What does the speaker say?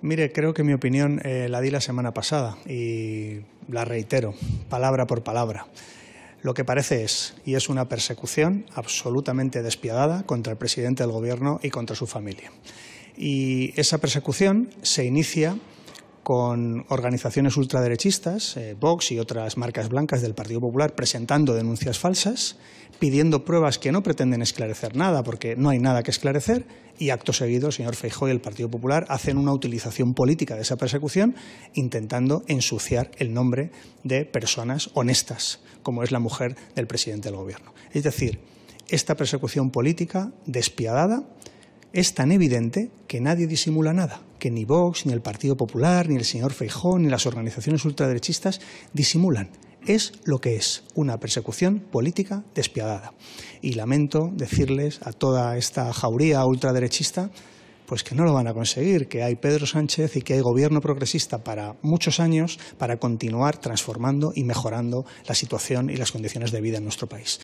Mire, creo que mi opinión eh, la di la semana pasada y la reitero, palabra por palabra. Lo que parece es, y es una persecución absolutamente despiadada contra el presidente del Gobierno y contra su familia. Y esa persecución se inicia con organizaciones ultraderechistas, eh, Vox y otras marcas blancas del Partido Popular, presentando denuncias falsas, pidiendo pruebas que no pretenden esclarecer nada, porque no hay nada que esclarecer, y acto seguido el señor Feijóo y el Partido Popular hacen una utilización política de esa persecución, intentando ensuciar el nombre de personas honestas, como es la mujer del presidente del Gobierno. Es decir, esta persecución política despiadada es tan evidente que nadie disimula nada, que ni Vox, ni el Partido Popular, ni el señor Feijón, ni las organizaciones ultraderechistas disimulan. Es lo que es, una persecución política despiadada. Y lamento decirles a toda esta jauría ultraderechista pues que no lo van a conseguir, que hay Pedro Sánchez y que hay gobierno progresista para muchos años para continuar transformando y mejorando la situación y las condiciones de vida en nuestro país.